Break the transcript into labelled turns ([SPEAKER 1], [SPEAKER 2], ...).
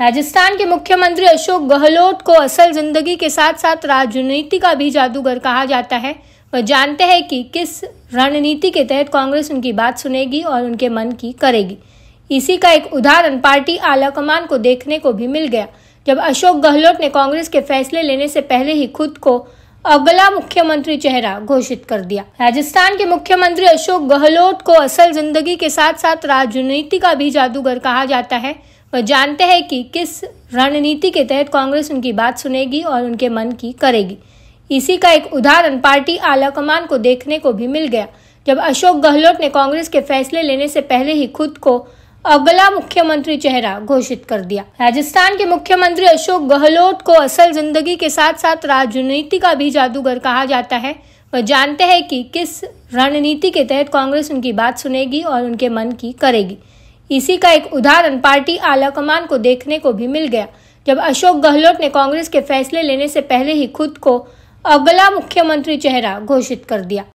[SPEAKER 1] राजस्थान के मुख्यमंत्री अशोक गहलोत को असल जिंदगी के साथ साथ राजनीति का भी जादूगर कहा जाता है वह जानते हैं कि किस रणनीति के तहत कांग्रेस उनकी बात सुनेगी और उनके मन की करेगी इसी का एक उदाहरण पार्टी आलाकमान को देखने को भी मिल गया जब अशोक गहलोत ने कांग्रेस के फैसले लेने से पहले ही खुद को अगला मुख्यमंत्री चेहरा घोषित कर दिया राजस्थान के मुख्यमंत्री अशोक गहलोत को असल जिंदगी के साथ साथ राजनीति का भी जादूगर कहा जाता है वह जानते हैं कि किस रणनीति के तहत कांग्रेस उनकी बात सुनेगी और उनके मन की करेगी इसी का एक उदाहरण पार्टी आलाकमान को देखने को भी मिल गया जब अशोक गहलोत ने कांग्रेस के फैसले लेने से पहले ही खुद को अगला मुख्यमंत्री चेहरा घोषित कर दिया राजस्थान के मुख्यमंत्री अशोक गहलोत को असल जिंदगी के साथ साथ राजनीति का भी जादूगर कहा जाता है वह जानते हैं कि किस रणनीति के तहत कांग्रेस उनकी बात सुनेगी और उनके मन की करेगी इसी का एक उदाहरण पार्टी आलाकमान को देखने को भी मिल गया जब अशोक गहलोत ने कांग्रेस के फैसले लेने से पहले ही खुद को अगला मुख्यमंत्री चेहरा घोषित कर दिया